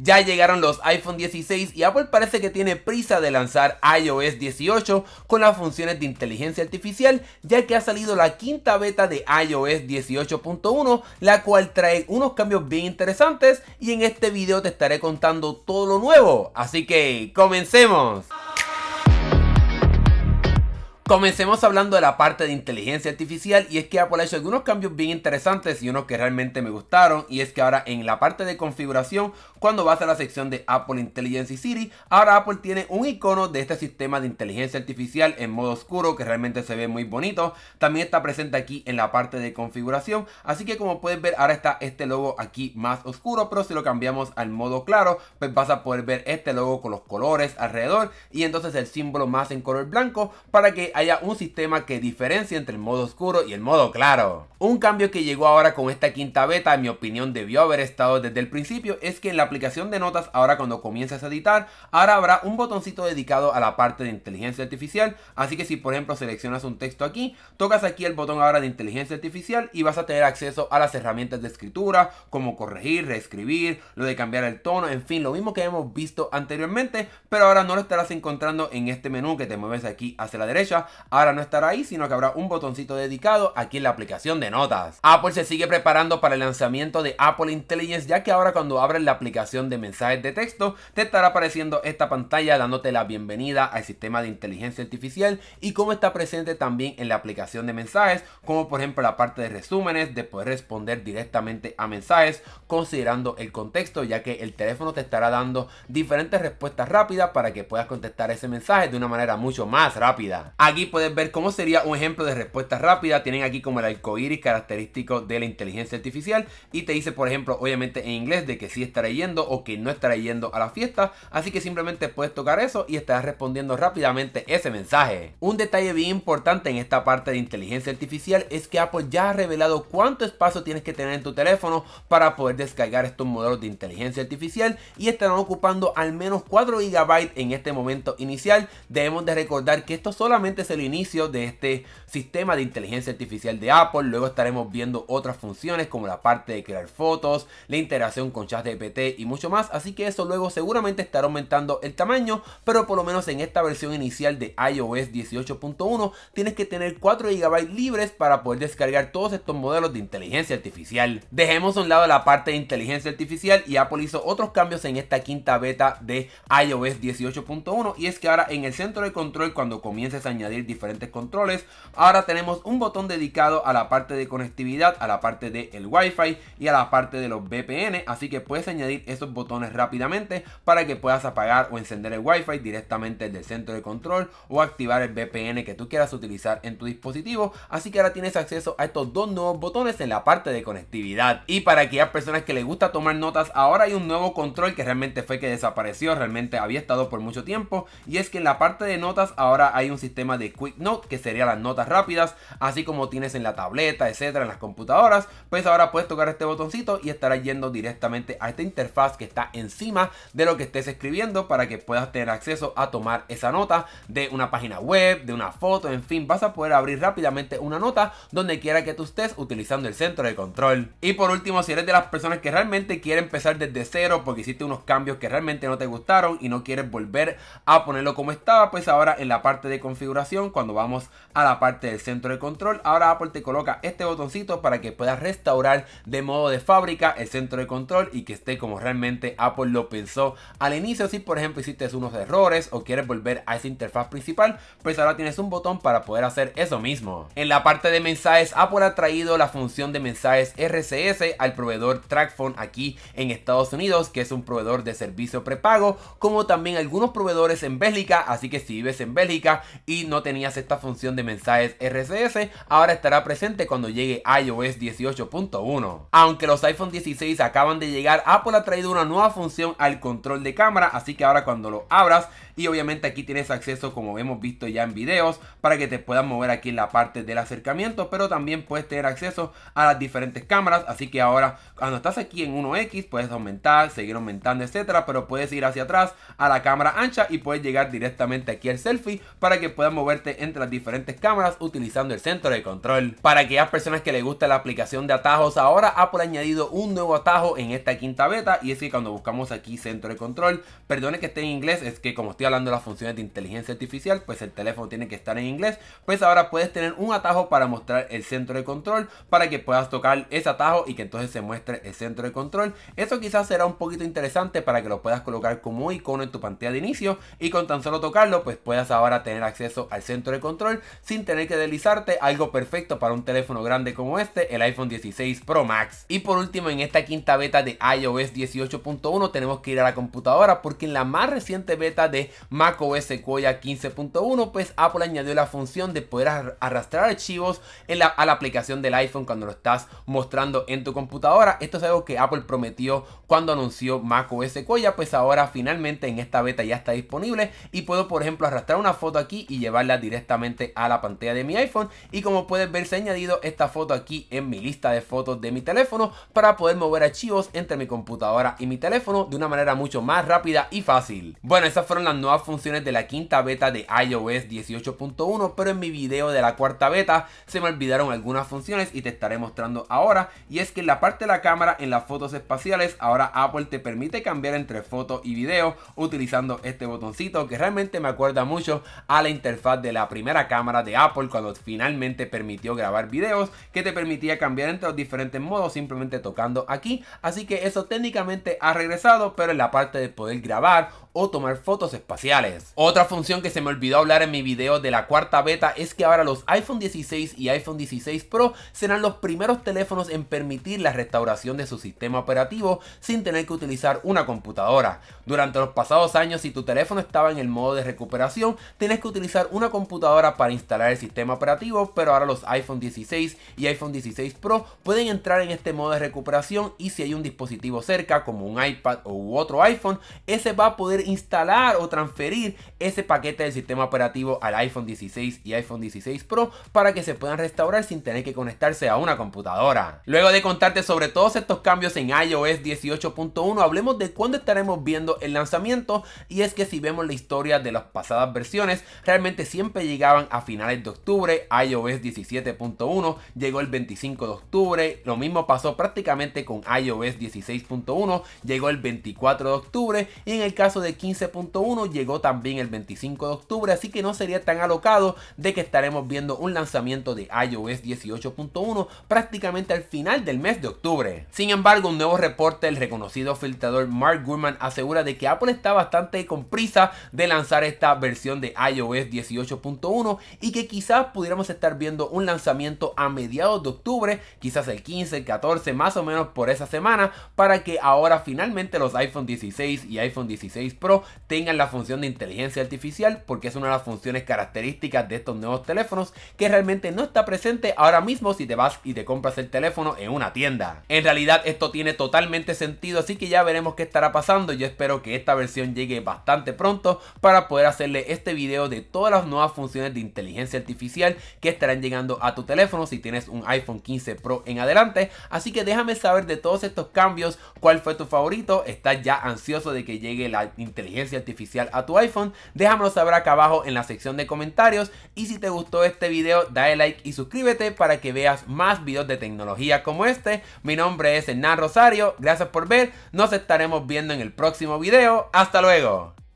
ya llegaron los iPhone 16 y Apple parece que tiene prisa de lanzar iOS 18 con las funciones de inteligencia artificial, ya que ha salido la quinta beta de iOS 18.1, la cual trae unos cambios bien interesantes y en este video te estaré contando todo lo nuevo, así que comencemos. Comencemos hablando de la parte de inteligencia artificial y es que Apple ha hecho algunos cambios bien interesantes y unos que realmente me gustaron y es que ahora en la parte de configuración cuando vas a la sección de Apple Intelligence City, ahora Apple tiene un icono de este sistema de inteligencia artificial en modo oscuro que realmente se ve muy bonito. También está presente aquí en la parte de configuración, así que como puedes ver ahora está este logo aquí más oscuro, pero si lo cambiamos al modo claro, pues vas a poder ver este logo con los colores alrededor y entonces el símbolo más en color blanco para que haya un sistema que diferencie entre el modo oscuro y el modo claro. Un cambio que llegó ahora con esta quinta beta, en mi opinión debió haber estado desde el principio, es que en la aplicación de notas, ahora cuando comiences a editar, ahora habrá un botoncito dedicado a la parte de inteligencia artificial. Así que si por ejemplo seleccionas un texto aquí, tocas aquí el botón ahora de inteligencia artificial y vas a tener acceso a las herramientas de escritura, como corregir, reescribir, lo de cambiar el tono, en fin, lo mismo que hemos visto anteriormente, pero ahora no lo estarás encontrando en este menú que te mueves aquí hacia la derecha. Ahora no estará ahí, sino que habrá un botoncito dedicado aquí en la aplicación de notas. Apple se sigue preparando para el lanzamiento de Apple Intelligence, ya que ahora cuando abres la aplicación de mensajes de texto, te estará apareciendo esta pantalla dándote la bienvenida al sistema de inteligencia artificial y cómo está presente también en la aplicación de mensajes, como por ejemplo la parte de resúmenes, de poder responder directamente a mensajes considerando el contexto, ya que el teléfono te estará dando diferentes respuestas rápidas para que puedas contestar ese mensaje de una manera mucho más rápida. Aquí puedes ver cómo sería un ejemplo de respuesta rápida. Tienen aquí como el iris característico de la inteligencia artificial y te dice, por ejemplo, obviamente en inglés de que sí estará yendo o que no estará yendo a la fiesta, así que simplemente puedes tocar eso y estarás respondiendo rápidamente ese mensaje. Un detalle bien importante en esta parte de inteligencia artificial es que Apple ya ha revelado cuánto espacio tienes que tener en tu teléfono para poder descargar estos modelos de inteligencia artificial y estarán ocupando al menos 4 GB en este momento inicial. Debemos de recordar que esto solamente es el inicio de este sistema de inteligencia artificial de Apple, luego estaremos viendo otras funciones como la parte de crear fotos, la interacción con ChatGPT y mucho más, así que eso luego seguramente estará aumentando el tamaño, pero por lo menos en esta versión inicial de iOS 18.1 tienes que tener 4 GB libres para poder descargar todos estos modelos de inteligencia artificial. Dejemos a un lado la parte de inteligencia artificial y Apple hizo otros cambios en esta quinta beta de iOS 18.1 y es que ahora en el centro de control cuando comiences a añadir diferentes controles, ahora tenemos un botón dedicado a la parte de conectividad, a la parte del de Wi-Fi y a la parte de los VPN, así que puedes añadir esos botones rápidamente para que puedas apagar o encender el Wi-Fi directamente del centro de control o activar el VPN que tú quieras utilizar en tu dispositivo. Así que ahora tienes acceso a estos dos nuevos botones en la parte de conectividad. Y para aquellas personas que les gusta tomar notas, ahora hay un nuevo control que realmente fue que desapareció, realmente había estado por mucho tiempo. Y es que en la parte de notas ahora hay un sistema de Quick Note que sería las notas rápidas, así como tienes en la tableta, etcétera, en las computadoras. Pues ahora puedes tocar este botoncito y estarás yendo directamente a esta interfaz que está encima de lo que estés escribiendo para que puedas tener acceso a tomar esa nota de una página web, de una foto, en fin, vas a poder abrir rápidamente una nota donde quiera que tú estés utilizando el centro de control. Y por último, si eres de las personas que realmente quieren empezar desde cero porque hiciste unos cambios que realmente no te gustaron y no quieres volver a ponerlo como estaba, pues ahora en la parte de configuración, cuando vamos a la parte del centro de control, ahora Apple te coloca este botoncito para que puedas restaurar de modo de fábrica el centro de control y que esté como realmente Apple lo pensó al inicio. Si por ejemplo hiciste unos errores o quieres volver a esa interfaz principal, pues ahora tienes un botón para poder hacer eso mismo. En la parte de mensajes, Apple ha traído la función de mensajes RCS al proveedor TrackPhone aquí en Estados Unidos, que es un proveedor de servicio prepago, como también algunos proveedores en Bélgica, así que si vives en Bélgica y no tenías esta función de mensajes RCS, ahora estará presente cuando llegue iOS 18.1. Aunque los iPhone 16 acaban de llegar, Apple ha traído una nueva función al control de cámara, así que ahora cuando lo abras y obviamente aquí tienes acceso como hemos visto ya en videos para que te puedas mover aquí en la parte del acercamiento, pero también puedes tener acceso a las diferentes cámaras, así que ahora cuando estás aquí en 1X puedes aumentar, seguir aumentando, etcétera, pero puedes ir hacia atrás a la cámara ancha y puedes llegar directamente aquí al selfie para que puedas moverte entre las diferentes cámaras utilizando el centro de control. Para aquellas personas que les gusta la aplicación de atajos, ahora Apple ha añadido un nuevo atajo en esta quinta beta y es que cuando buscamos aquí centro de control, perdone que esté en inglés, es que como estoy hablando de las funciones de inteligencia artificial, pues el teléfono tiene que estar en inglés, pues ahora puedes tener un atajo para mostrar el centro de control para que puedas tocar ese atajo y que entonces se muestre el centro de control. Eso quizás será un poquito interesante para que lo puedas colocar como un icono en tu pantalla de inicio y con tan solo tocarlo pues puedas ahora tener acceso al centro de control sin tener que deslizarte, algo perfecto para un teléfono grande como este, el iPhone 16 Pro Max. Y por último en esta quinta beta de iOS 16 18.1 tenemos que ir a la computadora porque en la más reciente beta de macOS Sequoia 15.1 pues Apple añadió la función de poder arrastrar archivos en la, a la aplicación del iPhone cuando lo estás mostrando en tu computadora. Esto es algo que Apple prometió cuando anunció macOS Sequoia pues ahora finalmente en esta beta ya está disponible y puedo por ejemplo arrastrar una foto aquí y llevarla directamente a la pantalla de mi iPhone y como puedes ver se ha añadido esta foto aquí en mi lista de fotos de mi teléfono para poder mover archivos entre mi computadora y mi teléfono de una manera mucho más rápida y fácil. Bueno, esas fueron las nuevas funciones de la quinta beta de iOS 18.1, pero en mi video de la cuarta beta se me olvidaron algunas funciones y te estaré mostrando ahora. Y es que en la parte de la cámara en las fotos espaciales, ahora Apple te permite cambiar entre foto y video utilizando este botoncito que realmente me acuerda mucho a la interfaz de la primera cámara de Apple cuando finalmente permitió grabar videos que te permitía cambiar entre los diferentes modos simplemente tocando aquí. Así que eso técnicamente ha regresado, pero en la parte de poder grabar tomar fotos espaciales. Otra función que se me olvidó hablar en mi video de la cuarta beta es que ahora los iPhone 16 y iPhone 16 Pro serán los primeros teléfonos en permitir la restauración de su sistema operativo sin tener que utilizar una computadora. Durante los pasados años si tu teléfono estaba en el modo de recuperación tenías que utilizar una computadora para instalar el sistema operativo pero ahora los iPhone 16 y iPhone 16 Pro pueden entrar en este modo de recuperación y si hay un dispositivo cerca como un iPad o u otro iPhone ese va a poder instalar o transferir ese paquete del sistema operativo al iPhone 16 y iPhone 16 Pro para que se puedan restaurar sin tener que conectarse a una computadora. Luego de contarte sobre todos estos cambios en iOS 18.1, hablemos de cuándo estaremos viendo el lanzamiento y es que si vemos la historia de las pasadas versiones, realmente siempre llegaban a finales de octubre, iOS 17.1 llegó el 25 de octubre, lo mismo pasó prácticamente con iOS 16.1, llegó el 24 de octubre y en el caso de 15.1 llegó también el 25 de octubre, así que no sería tan alocado de que estaremos viendo un lanzamiento de iOS 18.1 prácticamente al final del mes de octubre. Sin embargo, un nuevo reporte del reconocido filtrador Mark Gurman asegura de que Apple está bastante con prisa de lanzar esta versión de iOS 18.1 y que quizás pudiéramos estar viendo un lanzamiento a mediados de octubre, quizás el 15, 14, más o menos por esa semana, para que ahora finalmente los iPhone 16 y iPhone 16 Pro tengan la función de inteligencia artificial, porque es una de las funciones características de estos nuevos teléfonos que realmente no está presente ahora mismo si te vas y te compras el teléfono en una tienda. En realidad esto tiene totalmente sentido, así que ya veremos qué estará pasando. Yo espero que esta versión llegue bastante pronto para poder hacerle este video de todas las nuevas funciones de inteligencia artificial que estarán llegando a tu teléfono si tienes un iPhone 15 Pro en adelante. Así que déjame saber de todos estos cambios cuál fue tu favorito. ¿Estás ya ansioso de que llegue la inteligencia inteligencia artificial a tu iPhone? Déjamelo saber acá abajo en la sección de comentarios y si te gustó este video dale like y suscríbete para que veas más videos de tecnología como este. Mi nombre es Hernán Rosario, gracias por ver, nos estaremos viendo en el próximo video, hasta luego.